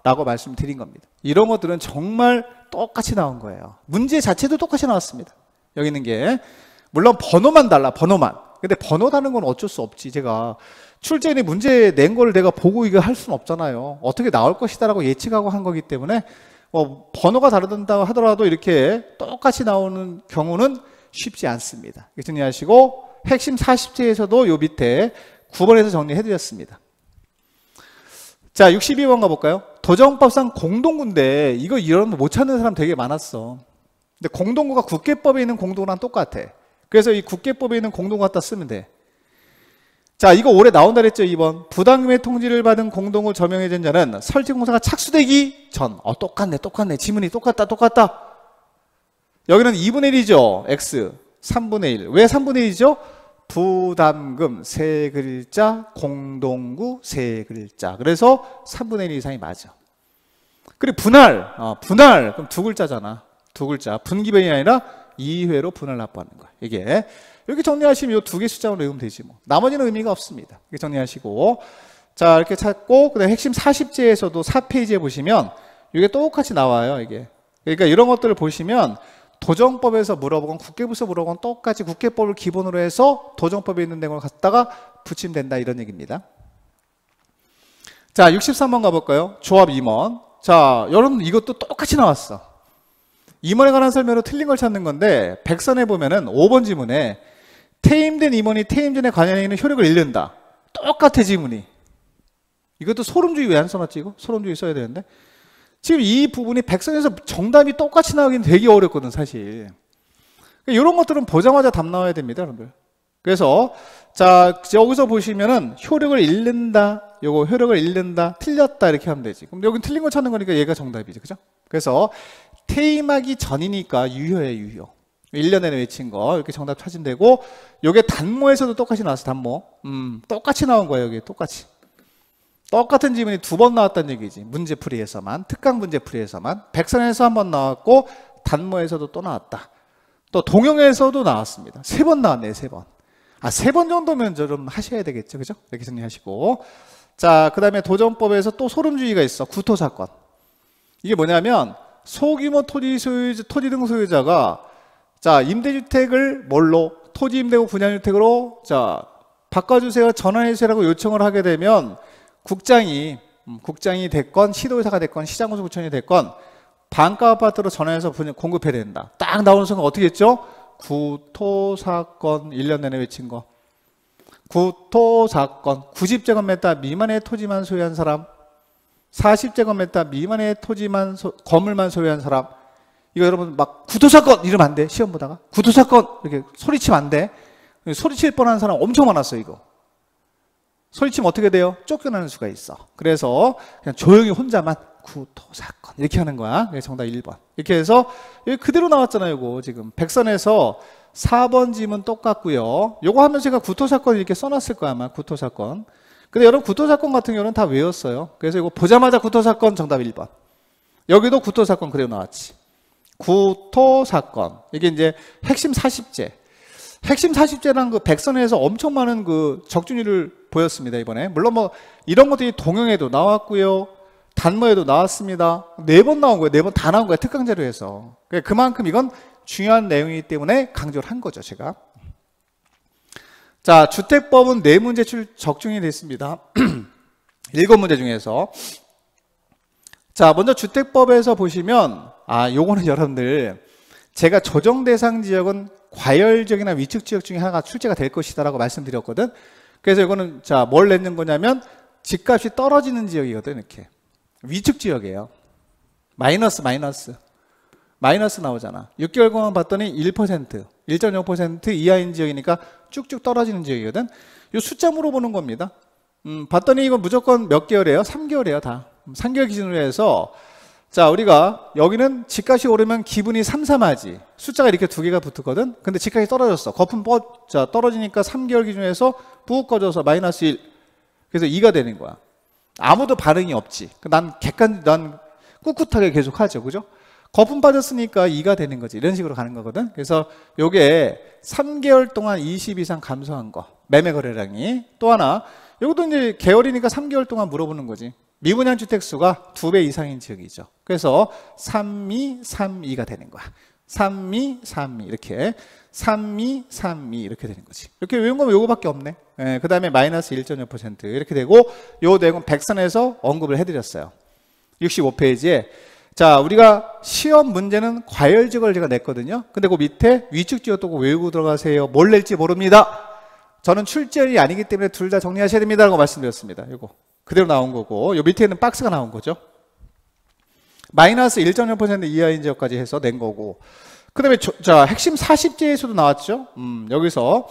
라고 말씀드린 겁니다. 이런 것들은 정말 똑같이 나온 거예요. 문제 자체도 똑같이 나왔습니다. 여기 있는 게. 물론 번호만 달라, 번호만. 근데 번호 다는 건 어쩔 수 없지. 제가 출제인이 문제 낸 거를 내가 보고 이거 할 수는 없잖아요. 어떻게 나올 것이다라고 예측하고 한 거기 때문에 뭐 번호가 다르다 하더라도 이렇게 똑같이 나오는 경우는 쉽지 않습니다. 정리하시고 핵심 40제에서도 요 밑에 9번에서 정리해드렸습니다. 자 62번 가볼까요? 도정법상 공동군인데 이거 이런 거못 찾는 사람 되게 많았어. 근데 공동구가 국계법에 있는 공동구랑 똑같아. 그래서 이 국계법에 있는 공동구 갖다 쓰면 돼. 자, 이거 올해 나온다 그랬죠, 2번. 부담금의 통지를 받은 공동을 점용해준 자는 설치공사가 착수되기 전. 어, 똑같네, 똑같네. 지문이 똑같다, 똑같다. 여기는 2분의 1이죠, X. 3분의 1. 왜 3분의 1이죠? 부담금 세 글자, 공동구 세 글자. 그래서 3분의 1 이상이 맞아. 그리고 분할, 어, 분할. 그럼 두 글자잖아. 두 글자. 분기변이 아니라 2회로 분할 납부하는 거야. 이게 이렇게 정리하시면 이 두 개숫자로 외우면 되지 뭐. 나머지는 의미가 없습니다. 이렇게 정리하시고 자 이렇게 찾고 그다음 에 핵심 40제에서도 4페이지에 보시면 이게 똑같이 나와요 이게. 그러니까 이런 것들을 보시면 도정법에서 물어보건 국회부서 물어보건 똑같이 국회법을 기본으로 해서 도정법에 있는 내용을 갖다가 붙이면 된다 이런 얘기입니다. 자 63번 가볼까요? 조합 2번. 자 여러분 이것도 똑같이 나왔어. 임원에 관한 설명으로 틀린 걸 찾는 건데 백선에 보면은 5번 지문에 퇴임된 임원이 퇴임전에 관여 있는 효력을 잃는다. 똑같아 지문이. 이것도 소름주의 왜 안 써놨지 이거? 소름주의 써야 되는데. 지금 이 부분이 백선에서 정답이 똑같이 나오긴 되게 어렵거든 사실. 이런 그러니까 것들은 보자마자 답 나와야 됩니다 여러분들. 그래서 자 여기서 보시면은 효력을 잃는다. 요거 효력을 잃는다. 틀렸다 이렇게 하면 되지. 그럼 여기 틀린 거 찾는 거니까 얘가 정답이지 그죠? 그래서 퇴임하기 전이니까 유효해 유효. 1년에 외친 거 이렇게 정답 찾으되고 요게 단모에서도 똑같이 나왔어 단모 음, 똑같이 나온 거예요 여기 똑같이 똑같은 지문이두 번 나왔다는 얘기지 문제풀이에서만 특강 문제풀이에서만 백선에서 한 번 나왔고 단모에서도 또 나왔다 또 동영에서도 나왔습니다 세 번 나왔네요 세번 아, 세 번 정도면 저좀 하셔야 되겠죠. 그죠? 이렇게 정리하시고. 자, 그 다음에 도전법에서 또 소름주의가 있어. 구토사건. 이게 뭐냐면, 소규모 토지 소유자, 토지 등 소유자가 자, 임대주택을 뭘로? 토지임대고 분양주택으로 자 바꿔주세요 전환해주세요라고 요청을 하게 되면 국장이 음, 국장이 됐건 시도의사가 됐건 시장군수구청이 됐건 반가 아파트로 전환해서 분양, 공급해야 된다 딱 나오는 순간 어떻게 했죠? 구토사건 1년 내내 외친 거 구토사건 90제곱미터 미만의 토지만 소유한 사람 40제곱미터 미만의 토지만 소, 건물만 소유한 사람 이거 여러분 막 구도사건 이러면 안 돼. 시험 보다가. 구도사건 이렇게 소리치면 안 돼. 소리칠 뻔한 사람 엄청 많았어요, 이거. 소리치면 어떻게 돼요? 쫓겨나는 수가 있어. 그래서 그냥 조용히 혼자만 구토사건 이렇게 하는 거야. 네, 정답 1번. 이렇게 해서 여기 그대로 나왔잖아요, 이거 지금. 백선에서 4번 짐은 똑같고요. 이거 하면 제가 구토사건 이렇게 써놨을 거야, 아마. 구토사건. 근데 여러분 구토사건 같은 경우는 다 외웠어요. 그래서 이거 보자마자 구토사건 정답 1번. 여기도 구토사건 그대로 나왔지. 구토 사건. 이게 이제 핵심 40제. 핵심 40제라는 그 백선에서 엄청 많은 그적중률을 보였습니다, 이번에. 물론 뭐 이런 것들이 동영에도 나왔고요. 단모에도 나왔습니다. 네 번 나온 거예요. 네 번 다 나온 거예요. 특강 자료에서. 그러니까 그만큼 이건 중요한 내용이기 때문에 강조를 한 거죠, 제가. 자, 주택법은 네 문제 출 적중이 됐습니다. 일곱 문제 중에서. 자, 먼저 주택법에서 보시면 아, 요거는 여러분들 제가 조정 대상 지역은 과열적이나 위축 지역 중에 하나가 출제가 될 것이다라고 말씀드렸거든. 그래서 이거는 자, 뭘 냈는 거냐면 집값이 떨어지는 지역이거든, 이렇게. 위축 지역이에요. 마이너스 마이너스. 마이너스 나오잖아. 6개월 동안 봤더니 1%, 1.0% 이하인 지역이니까 쭉쭉 떨어지는 지역이거든. 이 숫자 물어보는 겁니다. 음, 봤더니 이건 무조건 몇 개월이에요? 3개월이에요, 다. 3개월 기준으로 해서 자, 우리가 여기는 집값이 오르면 기분이 삼삼하지. 숫자가 이렇게 두 개가 붙었거든. 근데 집값이 떨어졌어. 거품 뻗, 자, 떨어지니까 3개월 기준에서 부욱 꺼져서 마이너스 1. 그래서 2가 되는 거야. 아무도 반응이 없지. 그러니까 난 객관, 난 꿋꿋하게 계속 하죠. 그죠? 거품 빠졌으니까 2가 되는 거지. 이런 식으로 가는 거거든. 그래서 요게 3개월 동안 20 이상 감소한 거. 매매 거래량이. 또 하나. 요것도 이제 개월이니까 3개월 동안 물어보는 거지. 미분양 주택수가 두 배 이상인 지역이죠. 그래서 32, 32가 되는 거야. 32, 32 이렇게 32, 32 이렇게 되는 거지. 이렇게 외운 거면 요거밖에 없네. 예, 그 다음에 마이너스 1.6% 이렇게 되고 요 내용 백선에서 언급을 해드렸어요. 65페이지에 자 우리가 시험 문제는 과열직을 제가 냈거든요. 근데 그 밑에 위축지어도 외우고 들어가세요. 뭘 낼지 모릅니다. 저는 출제율이 아니기 때문에 둘 다 정리하셔야 됩니다라고 말씀드렸습니다. 이거 그대로 나온 거고 요 밑에는 박스가 나온 거죠. 마이너스 1.0% 이하인 지역까지 해서 낸 거고 그 다음에 자 핵심 40제에서도 나왔죠. 음, 여기서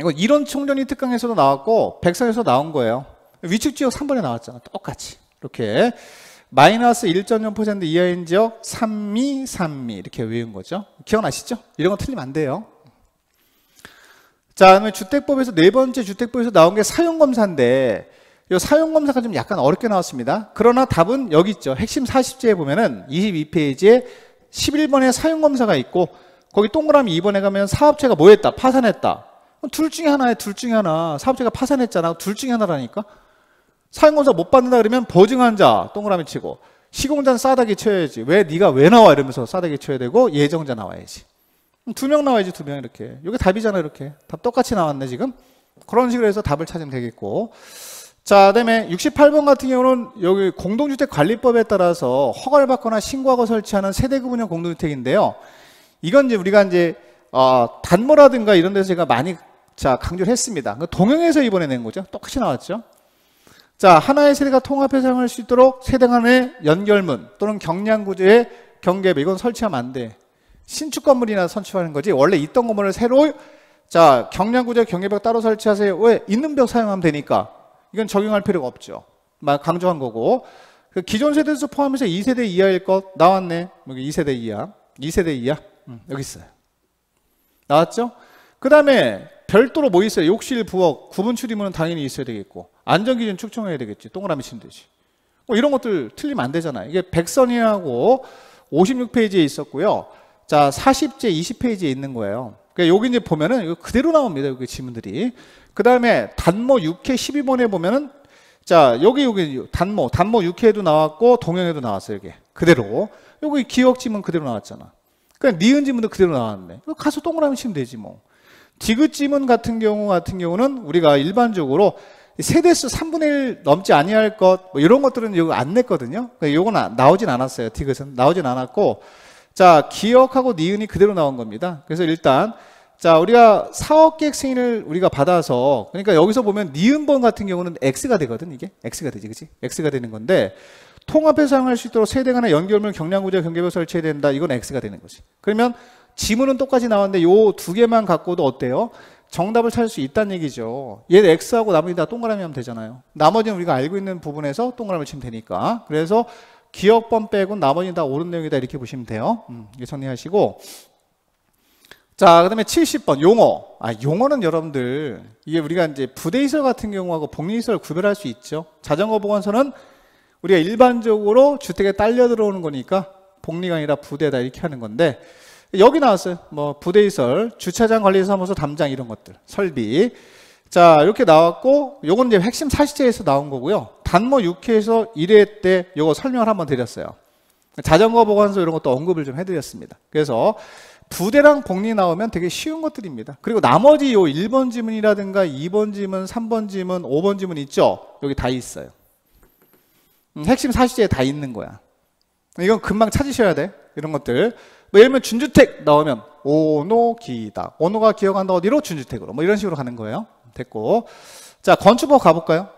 이거 이론 충전이 특강에서도 나왔고 백상에서 나온 거예요. 위축 지역 3번에 나왔잖아. 똑같이 이렇게 마이너스 1.0% 이하인 지역 3미 3미 이렇게 외운 거죠. 기억나시죠? 이런 거 틀리면 안 돼요. 자, 그다음에 주택법에서 네 번째 주택법에서 나온 게 사용검사인데 이 사용 검사가 좀 약간 어렵게 나왔습니다. 그러나 답은 여기 있죠. 핵심 40제에 보면은 22페이지에 11번에 사용 검사가 있고 거기 동그라미 2번에 가면 사업체가 뭐 했다? 파산했다. 둘 중에 하나야, 둘 중에 하나. 사업체가 파산했잖아. 둘 중에 하나라니까. 사용 검사 못 받는다 그러면 보증한 자 동그라미 치고 시공자는 싸다기 쳐야지. 왜 네가 왜 나와 이러면서 싸다기 쳐야 되고 예정자 나와야지. 두 명 나와야지, 두 명 이렇게. 이게 답이잖아, 이렇게. 답 똑같이 나왔네, 지금. 그런 식으로 해서 답을 찾으면 되겠고. 자, 그다음에 68번 같은 경우는 여기 공동주택 관리법에 따라서 허가를 받거나 신고하고 설치하는 세대 구분형 공동주택인데요. 이건 이제 우리가 이제 어, 단모라든가 이런 데서 제가 많이 자 강조를 했습니다. 그 동영에서 이번에 낸 거죠. 똑같이 나왔죠. 자, 하나의 세대가 통합해서 사용할 수 있도록 세대 간의 연결문 또는 경량구조의 경계배 이건 설치하면 안 돼. 신축 건물이나 선출하는 거지 원래 있던 건물을 새로 자 경량구조의 경계벽 따로 설치하세요. 왜? 있는 벽 사용하면 되니까. 이건 적용할 필요가 없죠. 강조한 거고. 그 기존 세대에서 포함해서 2세대 이하일 것 나왔네. 2세대 뭐 이하. 2세대 이하. 응, 음, 여기 있어요. 나왔죠? 그 다음에 별도로 뭐 있어요? 욕실, 부엌, 구분 출입문은 당연히 있어야 되겠고 안전기준 측정해야 되겠지. 동그라미 치면 되지. 뭐 이런 것들 틀리면 안 되잖아요. 이게 백선이라고 56페이지에 있었고요. 자, 40제 20페이지에 있는 거예요. 그러니까 여기 이제 보면은 그대로 나옵니다. 여기 질문들이. 그 다음에 단모 6회 12번에 보면은 자 여기 여기 단모 단모 6회에도 나왔고 동영에도 나왔어요 이게 그대로 여기 기억지문 그대로 나왔잖아 그러니은 지문도 그대로 나왔네 가서 동그라미 치면 되지 뭐 디귿지문 같은 경우 같은 경우는 우리가 일반적으로 세대수 3분의 1 넘지 아니할 것뭐 이런 것들은 여기 안 냈거든요 그러니까 요건 아, 나오진 않았어요 디귿은 나오진 않았고 자 기억하고 니은이 그대로 나온 겁니다 그래서 일단 자, 우리가 사업 계획 승인을 우리가 받아서 그러니까 여기서 보면 니은번 같은 경우는 X가 되거든, 이게. X가 되지, 그치? X가 되는 건데 통합해서 사용할 수 있도록 세대 간의 연결물 경량구조 경계부 설치해야 된다. 이건 X가 되는 거지. 그러면 지문은 똑같이 나왔는데 요 두 개만 갖고도 어때요? 정답을 찾을 수 있다는 얘기죠. 얘 X하고 나머지 다 동그라미 하면 되잖아요. 나머지는 우리가 알고 있는 부분에서 동그라미 치면 되니까. 그래서 기억번 빼고 나머지는 다 옳은 내용이다 이렇게 보시면 돼요. 음, 이게 정리하시고 자, 그 다음에 70번, 용어. 아, 용어는 여러분들, 이게 우리가 이제 부대이설 같은 경우하고 복리이설 구별할 수 있죠. 자전거 보관소는 우리가 일반적으로 주택에 딸려 들어오는 거니까 복리가 아니라 부대다 이렇게 하는 건데, 여기 나왔어요. 뭐, 부대이설, 주차장 관리사무소 담장 이런 것들, 설비. 자, 이렇게 나왔고, 요건 이제 핵심 사실제에서 나온 거고요. 단모 6회에서 1회 때 요거 설명을 한번 드렸어요. 자전거 보관소 이런 것도 언급을 좀 해드렸습니다. 그래서 부대랑 복리 나오면 되게 쉬운 것들입니다. 그리고 나머지 요 1번 지문이라든가 2번 지문, 3번 지문, 5번 지문 있죠? 여기 다 있어요. 음, 핵심 사실에다 있는 거야. 이건 금방 찾으셔야 돼. 이런 것들. 뭐 예를 들면 준주택 나오면 오노기다. 오노가 기억한다. 어디로? 준주택으로. 뭐 이런 식으로 가는 거예요. 됐고. 자, 건축법 가볼까요?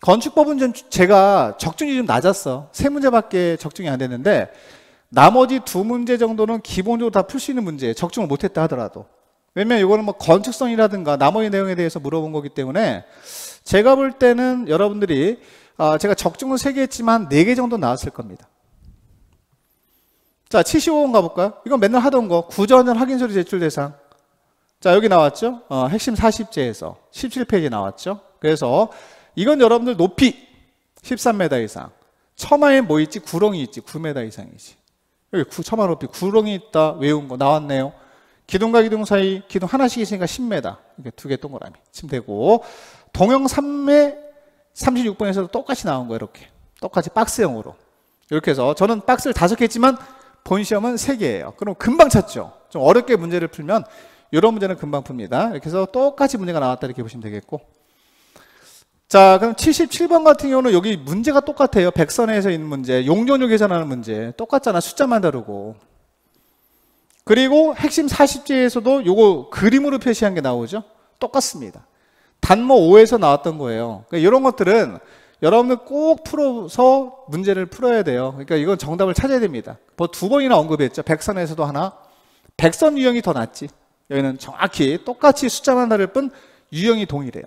건축법은 좀 제가 적중이 좀 낮았어. 세 문제밖에 적중이 안 됐는데 나머지 두 문제 정도는 기본적으로 다 풀 수 있는 문제예 적중을 못했다 하더라도. 왜냐면 이거는 뭐 건축성이라든가 나머지 내용에 대해서 물어본 거기 때문에 제가 볼 때는 여러분들이 아, 제가 적중은 3개 했지만 4개 정도 나왔을 겁니다. 자, 75번 가볼까요? 이건 맨날 하던 거. 구전전 확인 서류 제출 대상. 자, 여기 나왔죠? 어, 핵심 40제에서 17페이지 나왔죠? 그래서 이건 여러분들 높이 13m 이상. 처마에 뭐 있지? 구렁이 있지? 9m 이상이지. 여기 9천만 호피 구렁이 있다 외운 거 나왔네요. 기둥과 기둥 사이 기둥 하나씩 있으니까 10m. 이렇게 두 개 동그라미 치면 되고 동영 3매 36번에서도 똑같이 나온 거예요. 이렇게. 똑같이 박스형으로. 이렇게 해서 저는 박스를 다섯 개지만본 시험은 세 개예요. 그럼 금방 찾죠. 좀 어렵게 문제를 풀면 이런 문제는 금방 풉니다. 이렇게 해서 똑같이 문제가 나왔다 이렇게 보시면 되겠고 자, 그럼 77번 같은 경우는 여기 문제가 똑같아요. 백선에서 있는 문제, 용전율 계산하는 문제. 똑같잖아. 숫자만 다르고. 그리고 핵심 40제에서도 요거 그림으로 표시한 게 나오죠. 똑같습니다. 단모 5에서 나왔던 거예요. 그러니까 이런 것들은 여러분들 꼭 풀어서 문제를 풀어야 돼요. 그러니까 이건 정답을 찾아야 됩니다. 뭐 두 번이나 언급했죠. 백선에서도 하나. 백선 유형이 더 낫지. 여기는 정확히 똑같이 숫자만 다를 뿐 유형이 동일해요.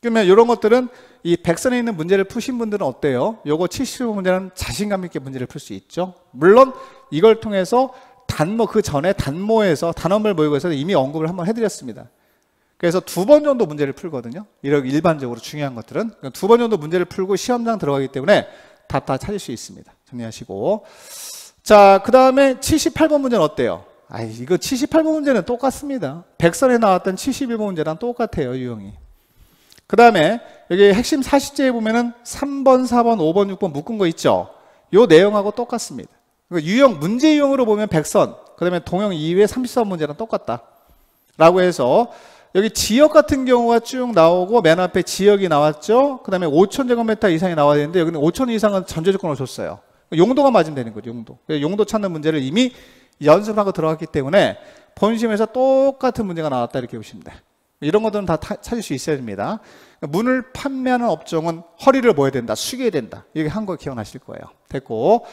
그러면 이런 것들은 이 백선에 있는 문제를 푸신 분들은 어때요? 요거 70호 문제는 자신감 있게 문제를 풀 수 있죠. 물론 이걸 통해서 단모 그 전에 단모에서 단원별 모의고에서 이미 언급을 한번 해드렸습니다. 그래서 두 번 정도 문제를 풀거든요. 이렇게 일반적으로 중요한 것들은 두 번 정도 문제를 풀고 시험장 들어가기 때문에 답 다 찾을 수 있습니다. 정리하시고 자그 다음에 78번 문제는 어때요? 아 이거 78번 문제는 똑같습니다. 백선에 나왔던 71번 문제랑 똑같아요 유형이. 그 다음에 여기 핵심 4 0제에 보면은 3번, 4번, 5번, 6번 묶은 거 있죠. 요 내용하고 똑같습니다. 그러니까 유형, 문제 유형으로 보면 100선, 그 다음에 동형 2회 30선문제랑 똑같다. 라고 해서 여기 지역 같은 경우가 쭉 나오고 맨 앞에 지역이 나왔죠. 그 다음에 5 0 0 0제곱미터 이상이 나와야 되는데 여기는 5 0 0 0 이상은 전제조건으로 줬어요. 용도가 맞으면 되는 거죠. 용도. 용도 찾는 문제를 이미 연습하고 들어갔기 때문에 본심에서 똑같은 문제가 나왔다 이렇게 보시면 돼 이런 것들은 다 찾을 수 있어야 됩니다. 문을 판매하는 업종은 허리를 모여야 된다, 숙여야 된다. 이게 한 거 기억나실 거예요. 됐고.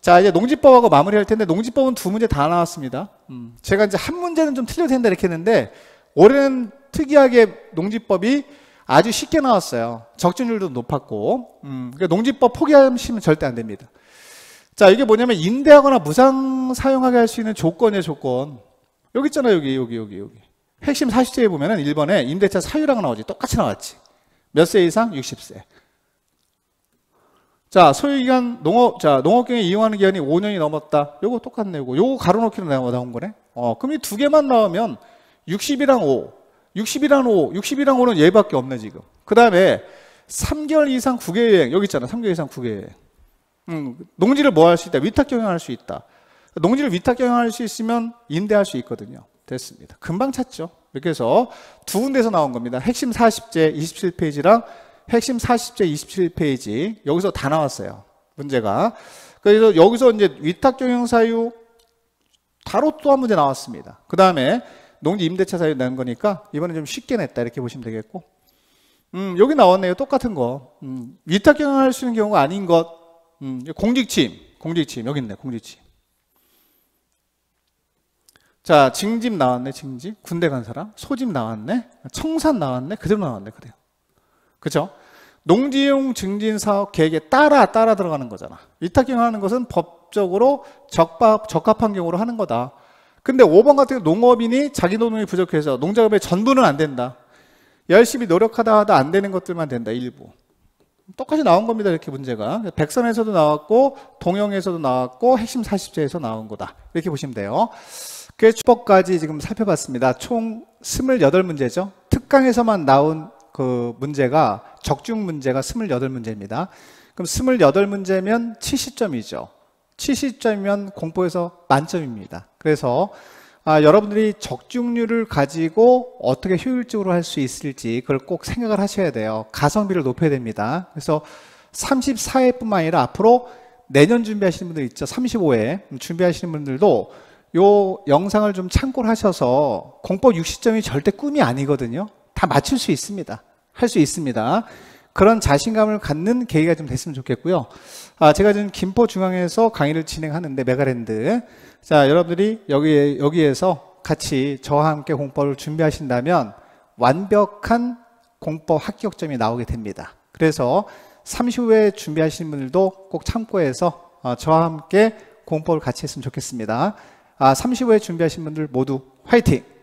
자, 이제 농지법하고 마무리할 텐데, 농지법은 두 문제 다 나왔습니다. 음, 제가 이제 한 문제는 좀 틀려도 된다 이렇게 했는데, 올해는 특이하게 농지법이 아주 쉽게 나왔어요. 적중률도 높았고, 음, 그러니까 농지법 포기하시면 절대 안 됩니다. 자, 이게 뭐냐면, 임대하거나 무상 사용하게 할 수 있는 조건의 조건. 여기 있잖아요, 여기, 여기, 여기, 여기. 핵심 40제에 보면은 1번에 임대차 사유라고 나오지. 똑같이 나왔지. 몇 세 이상? 60세. 자, 소유기간 농업, 자, 농업경에 이용하는 기간이 5년이 넘었다. 요거 똑같네, 요거. 요거 가로놓기로 나온 거네. 어, 그럼 이 두 개만 나오면 60이랑 5, 60이랑 5, 60이랑 5는 얘밖에 없네, 지금. 그 다음에 3개월 이상 국외 여행, 여기 있잖아. 3개월 이상 국외 여행. 음, 농지를 뭐 할 수 있다? 위탁 경영할 수 있다. 농지를 위탁 경영할 수 있으면 임대할 수 있거든요. 됐습니다. 금방 찾죠. 이렇게 해서 두 군데서 나온 겁니다. 핵심 40제 27페이지랑 핵심 40제 27페이지 여기서 다 나왔어요. 문제가. 그래서 여기서 이제 위탁 경영 사유 바로 또 한 문제 나왔습니다. 그 다음에 농지 임대차 사유 낸 거니까 이번엔 좀 쉽게 냈다 이렇게 보시면 되겠고 음, 여기 나왔네요. 똑같은 거. 음, 위탁 경영할 수 있는 경우가 아닌 것. 음, 공직침, 공직침 여기 있네. 공직침. 자, 징집 나왔네, 징집. 군대 간 사람. 소집 나왔네. 청산 나왔네. 그대로 나왔네, 그대로. 그죠? 농지용 증진 사업 계획에 따라 따라 들어가는 거잖아. 위탁경 하는 것은 법적으로 적합, 적합한 경우로 하는 거다. 근데 5번 같은 경우 농업인이 자기 노동이 부족해서 농작업의 전부는 안 된다. 열심히 노력하다 하다 안 되는 것들만 된다, 일부. 똑같이 나온 겁니다, 이렇게 문제가. 백선에서도 나왔고, 동영에서도 나왔고, 핵심 40제에서 나온 거다. 이렇게 보시면 돼요. 꾀추법까지 지금 살펴봤습니다. 총 28문제죠. 특강에서만 나온 그 문제가 적중 문제가 28문제입니다. 그럼 28문제면 70점이죠. 70점이면 공포에서 만점입니다. 그래서 아, 여러분들이 적중률을 가지고 어떻게 효율적으로 할 수 있을지 그걸 꼭 생각을 하셔야 돼요. 가성비를 높여야 됩니다. 그래서 34회뿐만 아니라 앞으로 내년 준비하시는 분들 있죠. 35회 준비하시는 분들도 요 영상을 좀 참고를 하셔서 공법 60점이 절대 꿈이 아니거든요. 다 맞출 수 있습니다. 할 수 있습니다. 그런 자신감을 갖는 계기가 좀 됐으면 좋겠고요. 아, 제가 지금 김포중앙에서 강의를 진행하는데 메가랜드. 자, 여러분들이 여기 에 여기에서 같이 저와 함께 공법을 준비하신다면 완벽한 공법 합격점이 나오게 됩니다. 그래서 30회 준비하시는 분들도 꼭 참고해서 아, 저와 함께 공법을 같이 했으면 좋겠습니다. 아, 35회 준비하신 분들 모두 화이팅!